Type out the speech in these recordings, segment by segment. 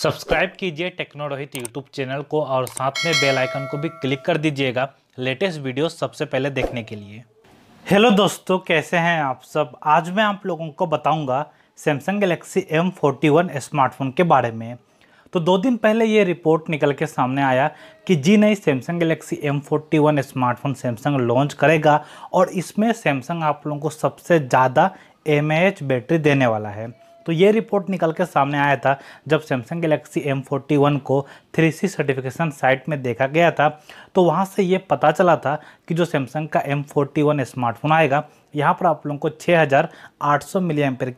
subscribe कीजिए techno Rohit YouTube channel को और साथ में बेल आइकन को भी क्लिक कर दीजिएगा लेटेस्ट वीडियो सबसे पहले देखने के लिए हेलो दोस्तों कैसे हैं आप सब आज मैं आप लोगों को बताऊंगा Samsung Galaxy M forty one smartphone के बारे में तो दो दिन पहले ये रिपोर्ट निकल के सामने आया कि जी नहीं Samsung Galaxy M forty one smartphone Samsung launch करेगा और इसमें सैमसंग आप लोगों को सबसे ज़्यादा एम बैटरी देने वाला है तो ये रिपोर्ट निकल के सामने आया था जब सैमसंग गैलेक्सी एम को थ्री सर्टिफिकेशन साइट में देखा गया था तो वहाँ से ये पता चला था कि जो सैमसंग का एम स्मार्टफोन आएगा यहाँ पर आप लोगों को 6800 सौ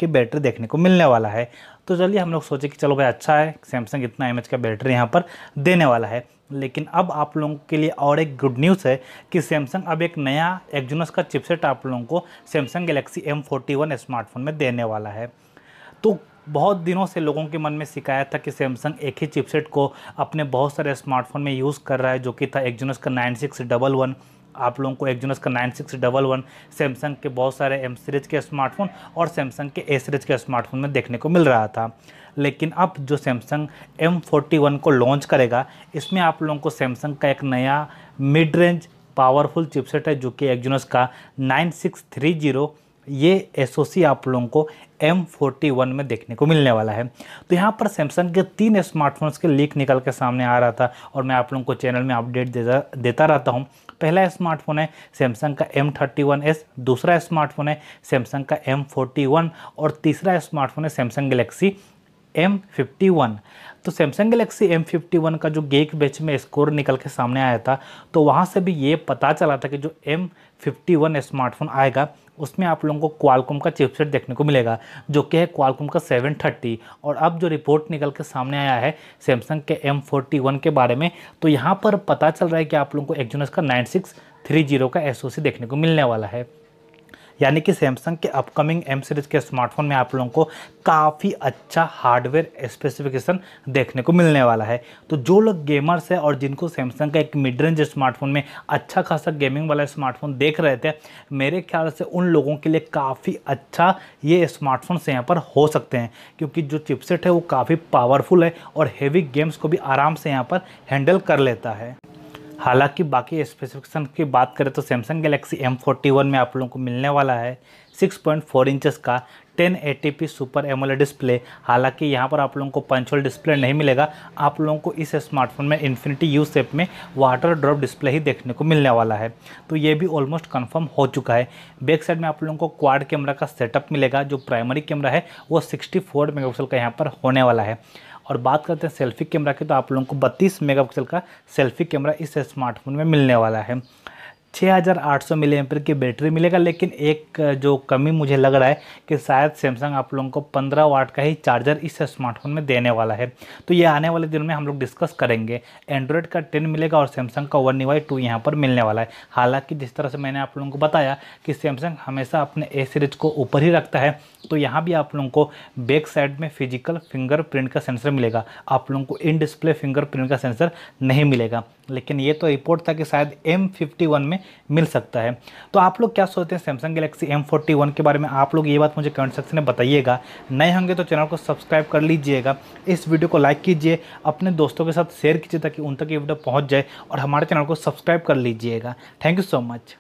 की बैटरी देखने को मिलने वाला है तो चलिए हम लोग सोचे कि चलो भाई अच्छा है सैमसंग इतना एम का बैटरी यहाँ पर देने वाला है लेकिन अब आप लोगों के लिए और एक गुड न्यूज़ है कि सैमसंग अब एक नया एक्जुनस का चिपसेट आप लोगों को सैमसंग गैलेक्सी एम स्मार्टफोन में देने वाला है तो बहुत दिनों से लोगों के मन में शिकायत था कि सैमसंग एक ही चिपसेट को अपने बहुत सारे स्मार्टफोन में यूज़ कर रहा है जो कि था एक्जोनस का नाइन सिक्स डबल वन आप लोगों को एक्जोनस का nine six double one Samsung के बहुत सारे एम सीरीज के स्मार्टफोन और सैमसंग के ए सीरीज के स्मार्टफोन में देखने को मिल रहा था लेकिन अब जो सैमसंग एम फोर्टी वन को लॉन्च करेगा इसमें आप लोगों को सैमसंग का एक नया मिड रेंज पावरफुल चिपसेट है जो कि एक्जोनस का नाइन सिक्स थ्री जीरो ये एसओसी आप लोगों को M41 में देखने को मिलने वाला है तो यहाँ पर सैमसंग के तीन स्मार्टफोन्स के लीक निकल के सामने आ रहा था और मैं आप लोगों को चैनल में अपडेट देता देता रहता हूँ पहला स्मार्टफोन है सैमसंग का M31s दूसरा स्मार्टफोन है सैमसंग का M41 और तीसरा स्मार्टफोन है सैमसंग गलेक्सी वन तो सैमसंग गलेक्सी वन का जो गेक बेच में स्कोर निकल के सामने आया था तो वहाँ से भी ये पता चला था कि जो वन स्मार्टफोन आएगा उसमें आप लोगों को क्वालकॉम का चिपसेट देखने को मिलेगा जो कि है क्वालकॉम का सेवन थर्टी और अब जो रिपोर्ट निकल के सामने आया है सैमसंग के एम फोर्टी वन के बारे में तो यहाँ पर पता चल रहा है कि आप लोगों को एक्जोनस का नाइन सिक्स थ्री जीरो का एस देखने को मिलने वाला है यानी कि सैमसंग के अपकमिंग एम सीरीज़ के स्मार्टफोन में आप लोगों को काफ़ी अच्छा हार्डवेयर स्पेसिफिकेशन देखने को मिलने वाला है तो जो लोग गेमर्स हैं और जिनको सैमसंग का एक मिड रेंज स्मार्टफोन में अच्छा खासा गेमिंग वाला स्मार्टफोन देख रहे थे मेरे ख्याल से उन लोगों के लिए काफ़ी अच्छा ये स्मार्टफोन्स यहाँ पर हो सकते हैं क्योंकि जो चिपसेट है वो काफ़ी पावरफुल है और हैवी गेम्स को भी आराम से यहाँ पर हैंडल कर लेता है हालांकि बाकी स्पेसिफिकेशन की बात करें तो सैमसंग गैलेक्सी M41 में आप लोगों को मिलने वाला है 6.4 इंचेस का 1080p सुपर एमोल डिस्प्ले हालांकि यहाँ पर आप लोगों को पंचोल डिस्प्ले नहीं मिलेगा आप लोगों को इस स्मार्टफोन में इन्फिनिटी यू सेप में वाटर ड्रॉप डिस्प्ले ही देखने को मिलने वाला है तो ये भी ऑलमोस्ट कंफर्म हो चुका है बैक साइड में आप लोगों को क्वाड कैमरा का सेटअप मिलेगा जो प्राइमरी कैमरा है वो सिक्सटी पिक्सल का यहाँ पर होने वाला है और बात करते हैं सेल्फी कैमरा की तो आप लोगों को बत्तीस मेगापिक्सल का सेल्फी कैमरा इस स्मार्टफोन में मिलने वाला है छः हज़ार आठ सौ मिली की बैटरी मिलेगा लेकिन एक जो कमी मुझे लग रहा है कि शायद सैमसंग आप लोगों को पंद्रह वाट का ही चार्जर इस स्मार्टफोन में देने वाला है तो ये आने वाले दिनों में हम लोग डिस्कस करेंगे एंड्रॉयड का टेन मिलेगा और सैमसंग का वन वाई टू यहाँ पर मिलने वाला है हालाँकि जिस तरह से मैंने आप लोगों को बताया कि सैमसंग हमेशा अपने ए सीरीज को ऊपर ही रखता है तो यहाँ भी आप लोगों को बैक साइड में फिजिकल फिंगर का सेंसर मिलेगा आप लोगों को इन डिस्प्ले फिंगर का सेंसर नहीं मिलेगा लेकिन ये तो रिपोर्ट था कि शायद एम फिफ्टी वन में मिल सकता है तो आप लोग क्या सोचते हैं सैमसंग गलेक्सी एम के बारे में आप लोग ये बात मुझे कमेंट सेक्शन में बताइएगा नए होंगे तो चैनल को सब्सक्राइब कर लीजिएगा इस वीडियो को लाइक कीजिए अपने दोस्तों के साथ शेयर कीजिए ताकि उन तक ये वीडियो पहुँच जाए और हमारे चैनल को सब्सक्राइब कर लीजिएगा थैंक यू सो मच